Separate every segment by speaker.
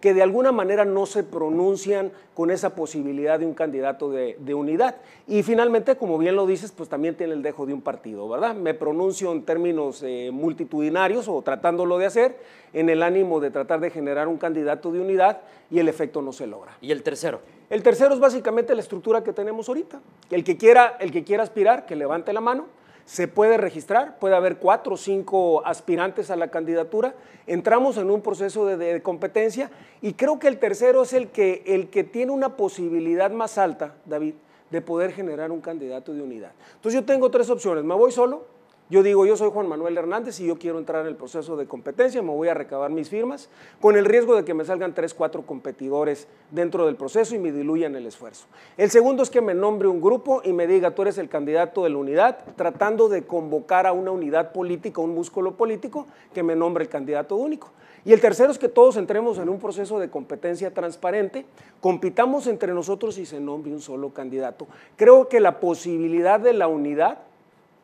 Speaker 1: que de alguna manera no se pronuncian con esa posibilidad de un candidato de, unidad. Y finalmente, como bien lo dices, pues también tiene el dejo de un partido, ¿verdad? Me pronuncio en términos eh, multitudinarios o tratándolo de hacer, en el ánimo de tratar de generar un candidato de unidad y el efecto no se logra. ¿Y el tercero? El tercero es básicamente la estructura que tenemos ahorita. El que quiera, el que quiera aspirar, que levante la mano se puede registrar, puede haber cuatro o cinco aspirantes a la candidatura, entramos en un proceso de, competencia y creo que el tercero es el que, el que tiene una posibilidad más alta, David, de poder generar un candidato de unidad. Entonces yo tengo tres opciones, me voy solo, yo digo, yo soy Juan Manuel Hernández y yo quiero entrar en el proceso de competencia, me voy a recabar mis firmas, con el riesgo de que me salgan tres, cuatro competidores dentro del proceso y me diluyan el esfuerzo. El segundo es que me nombre un grupo y me diga, tú eres el candidato de la unidad, tratando de convocar a una unidad política, un músculo político, que me nombre el candidato único. Y el tercero es que todos entremos en un proceso de competencia transparente, compitamos entre nosotros y se nombre un solo candidato. Creo que la posibilidad de la unidad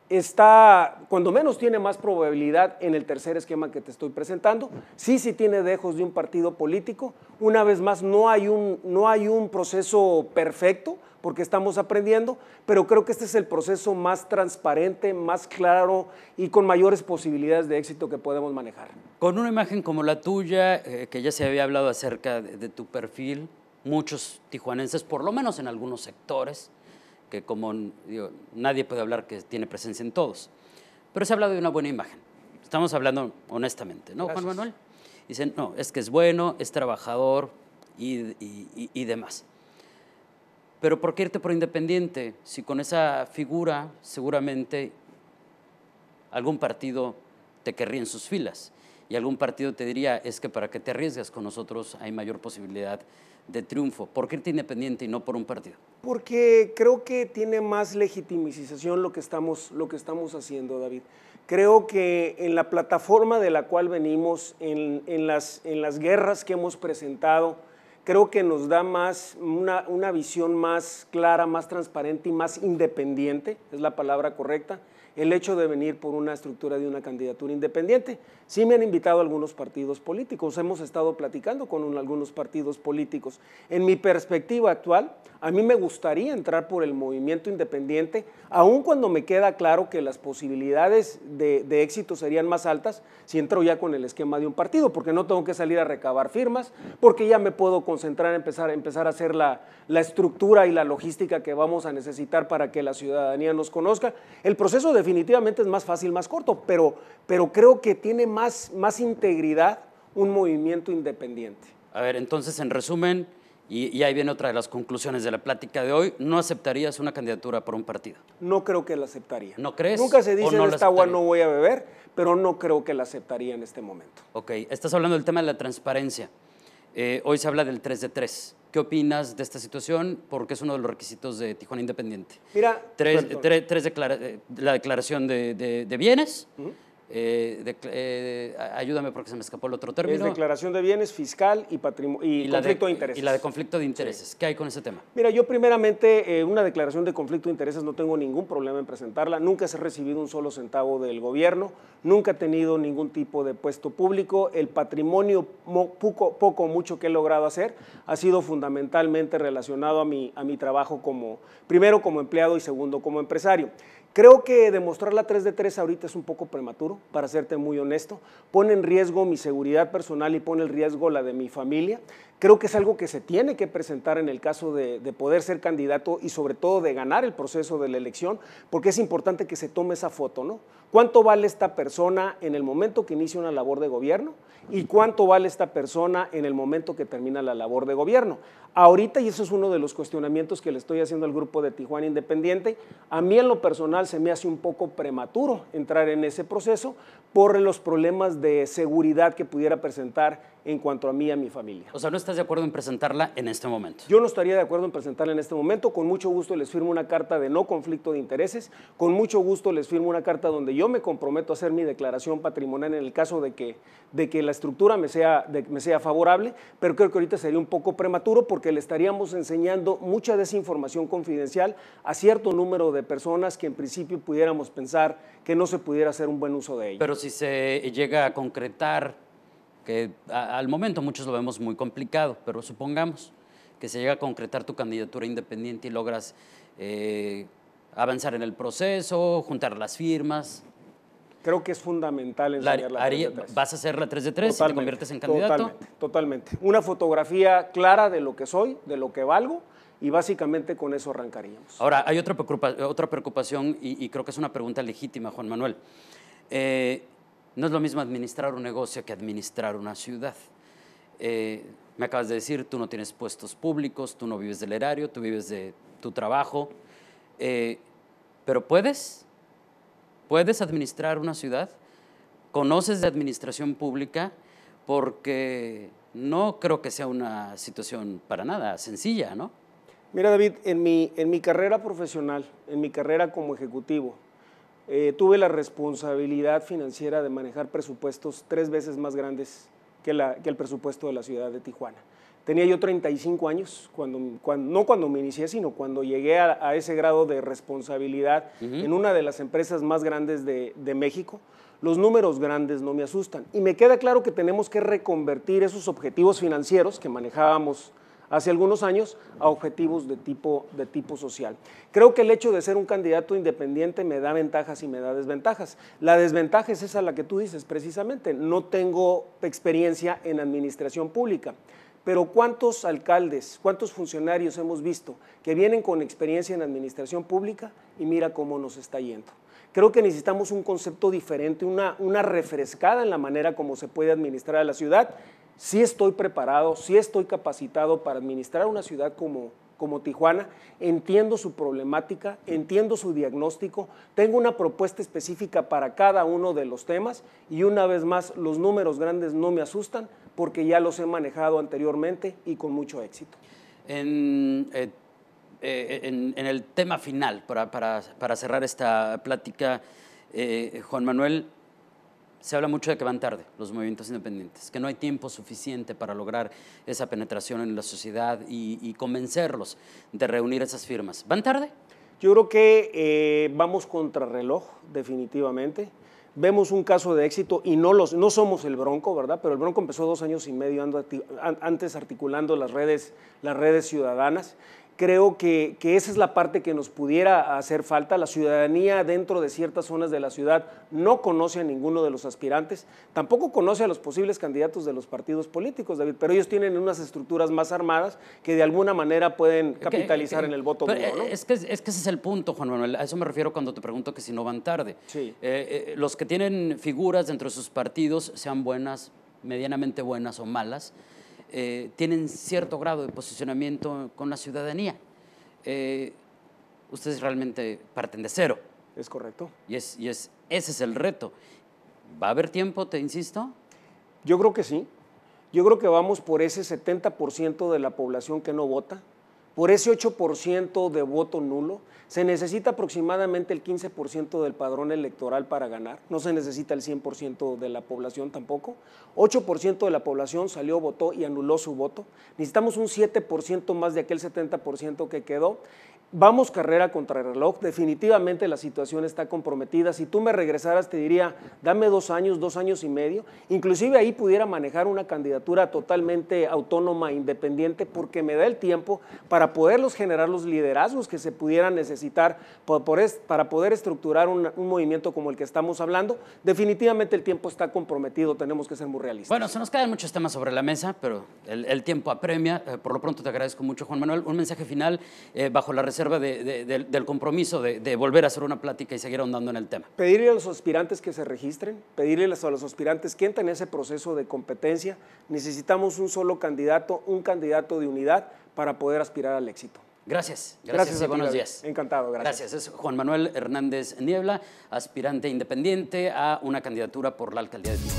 Speaker 1: está, cuando menos tiene más probabilidad en el tercer esquema que te estoy presentando. Sí, sí tiene dejos de un partido político. Una vez más, no hay un, proceso perfecto porque estamos aprendiendo, pero creo que este es el proceso más transparente, más claro y con mayores posibilidades de éxito que podemos manejar.
Speaker 2: Con una imagen como la tuya, eh, que ya se había hablado acerca de, de tu perfil, muchos tijuanenses, por lo menos en algunos sectores, que como nadie puede hablar que tiene presencia en todos. Pero se ha hablado de una buena imagen. Estamos hablando honestamente, ¿no, Juan Manuel? Dicen, no, es que es bueno, es trabajador y, y demás. Pero ¿por qué irte por independiente si con esa figura seguramente algún partido te querría en sus filas? y algún partido te diría, es que para que te arriesgues con nosotros hay mayor posibilidad de triunfo. ¿Por qué irte independiente y no por un partido?
Speaker 1: Porque creo que tiene más legitimización lo que estamos, lo que estamos haciendo, David. Creo que en la plataforma de la cual venimos, las, en las guerras que hemos presentado, creo que nos da más una, visión más clara, más transparente y más independiente, es la palabra correcta, el hecho de venir por una estructura de una candidatura independiente. Sí me han invitado algunos partidos políticos, hemos estado platicando con algunos partidos políticos. En mi perspectiva actual, a mí me gustaría entrar por el movimiento independiente, aun cuando me queda claro que las posibilidades de, de éxito serían más altas si entro ya con el esquema de un partido, porque no tengo que salir a recabar firmas, porque ya me puedo concentrar, empezar, empezar a hacer la, la estructura y la logística que vamos a necesitar para que la ciudadanía nos conozca. El proceso definitivamente es más fácil, más corto, pero, pero creo que tiene más, más integridad un movimiento independiente.
Speaker 2: A ver, entonces, en resumen, y, ahí viene otra de las conclusiones de la plática de hoy. ¿No aceptarías una candidatura por un partido?
Speaker 1: No creo que la aceptaría.
Speaker 2: ¿No crees? Nunca se dice no en esta agua no
Speaker 1: voy a beber, pero no creo que la aceptaría en este momento.
Speaker 2: Ok, estás hablando del tema de la transparencia. Eh, hoy se habla del 3 de 3. ¿Qué opinas de esta situación? Porque es uno de los requisitos de Tijuana Independiente. Mira, eh, la declaración de, bienes, eh, eh, ayúdame porque se me escapó el otro término. Es
Speaker 1: declaración de bienes fiscal y,
Speaker 2: conflicto de, intereses. Y la de conflicto de intereses. ¿Qué hay con ese tema? Mira, yo primeramente eh, una
Speaker 1: declaración de conflicto de intereses no tengo ningún problema en presentarla. Nunca se ha recibido un solo centavo del gobierno, nunca he tenido ningún tipo de puesto público. El patrimonio poco, poco mucho que he logrado hacer ha sido fundamentalmente relacionado a mi, a mi trabajo como, primero como empleado y segundo como empresario. Creo que demostrar la 3 de 3 ahorita es un poco prematuro, para serte muy honesto. Pone en riesgo mi seguridad personal y pone en riesgo la de mi familia. Creo que es algo que se tiene que presentar en el caso de, poder ser candidato y sobre todo de ganar el proceso de la elección, porque es importante que se tome esa foto, ¿no? ¿Cuánto vale esta persona en el momento que inicia una labor de gobierno y cuánto vale esta persona en el momento que termina la labor de gobierno? Ahorita, y eso es uno de los cuestionamientos que le estoy haciendo al grupo de Tijuana Independiente, a mí en lo personal se me hace un poco prematuro entrar en ese proceso por los problemas de seguridad que pudiera presentar en cuanto a mí y a mi familia.
Speaker 2: O sea, ¿no estás de acuerdo en presentarla en este momento? Yo
Speaker 1: no estaría de acuerdo en presentarla en este momento. Con mucho gusto les firmo una carta de no conflicto de intereses. Con mucho gusto les firmo una carta donde yo me comprometo a hacer mi declaración patrimonial en el caso de que, de que la estructura me sea, me sea favorable, pero creo que ahorita sería un poco prematuro porque le estaríamos enseñando mucha desinformación confidencial a cierto número de personas que en principio pudiéramos pensar que no se pudiera hacer un buen uso de
Speaker 2: ella. Pero si se llega a concretar que al momento muchos lo vemos muy complicado, pero supongamos que se llega a concretar tu candidatura independiente y logras eh, avanzar en el proceso, juntar las firmas. Creo que es fundamental enseñar la, Vas a hacer la 3 de 3 y te conviertes en candidato. Totalmente, totalmente. Una
Speaker 1: fotografía clara de lo que soy, de lo que valgo, y básicamente con eso arrancaríamos.
Speaker 2: Ahora, hay otra, preocupación, otra preocupación y, creo que es una pregunta legítima, Juan Manuel. Eh, no es lo mismo administrar un negocio que administrar una ciudad. Eh, me acabas de decir, tú no tienes puestos públicos, tú no vives del erario, tú vives de tu trabajo, eh, pero puedes, puedes administrar una ciudad, conoces de administración pública, porque no creo que sea una situación para nada sencilla, ¿no? Mira, David, en en mi carrera
Speaker 1: profesional, en mi carrera como ejecutivo, eh, tuve la responsabilidad financiera de manejar presupuestos tres veces más grandes que, el presupuesto de la ciudad de Tijuana. Tenía yo 35 años, cuando, cuando no cuando me inicié, sino cuando llegué a, ese grado de responsabilidad en una de las empresas más grandes de México. Los números grandes no me asustan. Y me queda claro que tenemos que reconvertir esos objetivos financieros que manejábamos hace algunos años a objetivos de tipo, de tipo social. Creo que el hecho de ser un candidato independiente me da ventajas y me da desventajas. La desventaja es esa la que tú dices precisamente. No tengo experiencia en administración pública. Pero ¿cuántos alcaldes, cuántos funcionarios hemos visto que vienen con experiencia en administración pública y mira cómo nos está yendo? Creo que necesitamos un concepto diferente, una, una refrescada en la manera como se puede administrar a la ciudad sí estoy preparado, sí estoy capacitado para administrar una ciudad como, como Tijuana, entiendo su problemática, entiendo su diagnóstico, tengo una propuesta específica para cada uno de los temas y una vez más los números grandes no me asustan porque ya los he manejado anteriormente y con mucho éxito.
Speaker 2: En, eh, eh, el tema final, para, cerrar esta plática, eh, Juan Manuel, se habla mucho de que van tarde los movimientos independientes, que no hay tiempo suficiente para lograr esa penetración en la sociedad y, convencerlos de reunir esas firmas. ¿Van tarde? Yo creo que eh, vamos contra reloj, definitivamente. Vemos un
Speaker 1: caso de éxito y no, los, no somos el Bronco, ¿verdad? Pero el Bronco empezó dos años y medio antes articulando las redes, las redes ciudadanas creo que, esa es la parte que nos pudiera hacer falta. La ciudadanía dentro de ciertas zonas de la ciudad no conoce a ninguno de los aspirantes, tampoco conoce a los posibles candidatos de los partidos políticos, David, pero ellos tienen unas estructuras más armadas que de alguna manera pueden capitalizar en el voto duro. Eh, es,
Speaker 2: que, ese es el punto, Juan Manuel. A eso me refiero cuando te pregunto que si no van tarde. Sí. Eh, eh, los que tienen figuras dentro de sus partidos, sean buenas, medianamente buenas o malas, eh, tienen cierto grado de posicionamiento con la ciudadanía. Eh, ustedes realmente parten de cero. Es correcto. Y, es, y es, ese es el reto. ¿Va a haber tiempo, te insisto? Yo creo que sí. Yo creo que vamos por ese
Speaker 1: 70% de la población que no vota. Por ese 8% de voto nulo, se necesita aproximadamente el 15% del padrón electoral para ganar, no se necesita el 100% de la población tampoco. 8% de la población salió, votó y anuló su voto. Necesitamos un 7% más de aquel 70% que quedó. Vamos carrera contra reloj, definitivamente la situación está comprometida. Si tú me regresaras te diría, dame dos años, dos años y medio. Inclusive ahí pudiera manejar una candidatura totalmente autónoma, independiente, porque me da el tiempo para poderlos generar los liderazgos que se pudieran necesitar para poder estructurar un, movimiento como el que estamos hablando. Definitivamente el tiempo está comprometido, tenemos que ser muy realistas. Bueno,
Speaker 2: se nos quedan muchos temas sobre la mesa, pero el, tiempo apremia. Eh, por lo pronto te agradezco mucho, Juan Manuel. Un mensaje final eh, bajo la reserva del compromiso de, volver a hacer una plática y seguir ahondando en el tema.
Speaker 1: Pedirle a los aspirantes que se registren, pedirle a los aspirantes que entren en ese proceso de competencia. Necesitamos un solo candidato, un candidato de unidad para poder aspirar al éxito.
Speaker 2: Gracias, gracias, y buenos días. Encantado, gracias. Gracias, es Juan Manuel Hernández Niebla, aspirante independiente a una candidatura por la alcaldía de